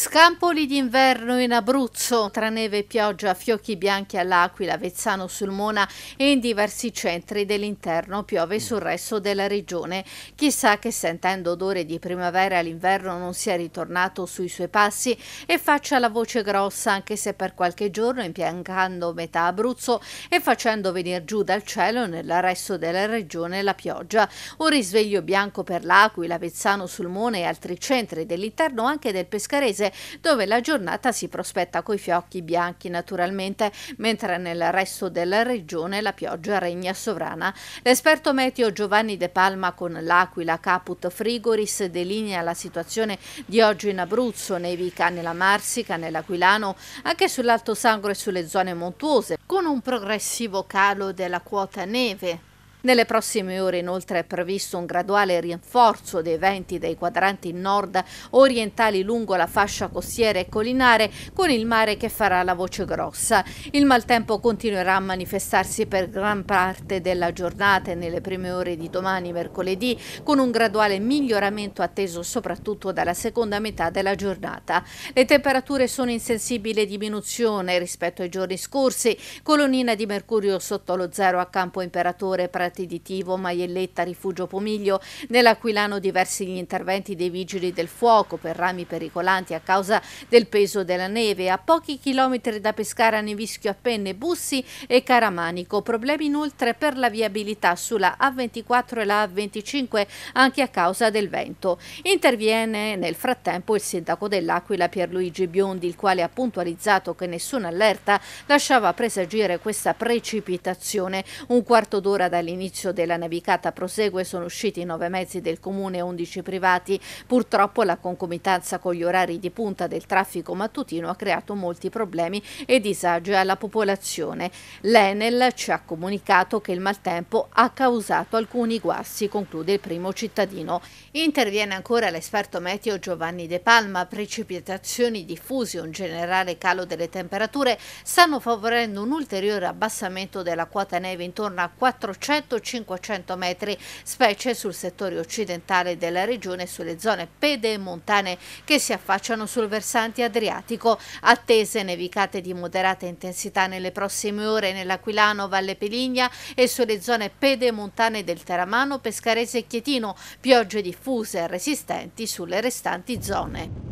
Scampoli d'inverno in Abruzzo, tra neve e pioggia, fiocchi bianchi all'Aquila, Vezzano sul Mona e in diversi centri dell'interno piove sul resto della regione. Chissà che sentendo odore di primavera all'inverno non sia ritornato sui suoi passi e faccia la voce grossa anche se per qualche giorno impiancando metà Abruzzo e facendo venire giù dal cielo nel resto della regione la pioggia. Un risveglio bianco per l'Aquila, Vezzano sul Mona e altri centri dell'interno anche del Pescarese centrale dove la giornata si prospetta coi fiocchi bianchi naturalmente, mentre nel resto della regione la pioggia regna sovrana. L'esperto meteo Giovanni De Palma con l'Aquila Caput Frigoris delinea la situazione di oggi in Abruzzo, nevica nella Marsica, nell'Aquilano, anche sull'Alto Sangro e sulle zone montuose, con un progressivo calo della quota neve nelle prossime ore inoltre è previsto un graduale rinforzo dei venti dei quadranti nord orientali lungo la fascia costiera e collinare con il mare che farà la voce grossa. Il maltempo continuerà a manifestarsi per gran parte della giornata e nelle prime ore di domani mercoledì con un graduale miglioramento atteso soprattutto dalla seconda metà della giornata. Le temperature sono in sensibile diminuzione rispetto ai giorni scorsi, colonnina di mercurio sotto lo zero a campo imperatore presente Prati di Tivo, Maielletta, Rifugio Pomiglio, nell'Aquilano diversi gli interventi dei vigili del fuoco per rami pericolanti a causa del peso della neve, a pochi chilometri da Pescara Nevischio a Penne, Bussi e Caramanico, problemi inoltre per la viabilità sulla A24 e la A25 anche a causa del vento. Interviene nel frattempo il sindaco dell'Aquila Pierluigi Biondi, il quale ha puntualizzato che nessuna allerta lasciava presagire questa precipitazione. Un quarto d'ora dall'inizio all'inizio della nevicata prosegue, sono usciti 9 mezzi del comune e 11 privati. Purtroppo la concomitanza con gli orari di punta del traffico mattutino ha creato molti problemi e disagi alla popolazione. L'Enel ci ha comunicato che il maltempo ha causato alcuni guasti, conclude il primo cittadino. Interviene ancora l'esperto meteo Giovanni De Palma, precipitazioni diffuse, un generale calo delle temperature stanno favorendo un ulteriore abbassamento della quota neve intorno a 400 alto 500 metri, specie sul settore occidentale della regione e sulle zone pedemontane che si affacciano sul versante adriatico. Attese nevicate di moderata intensità nelle prossime ore nell'Aquilano, Valle Peligna e sulle zone pedemontane del Teramano, Pescarese e Chietino, piogge diffuse e resistenti sulle restanti zone.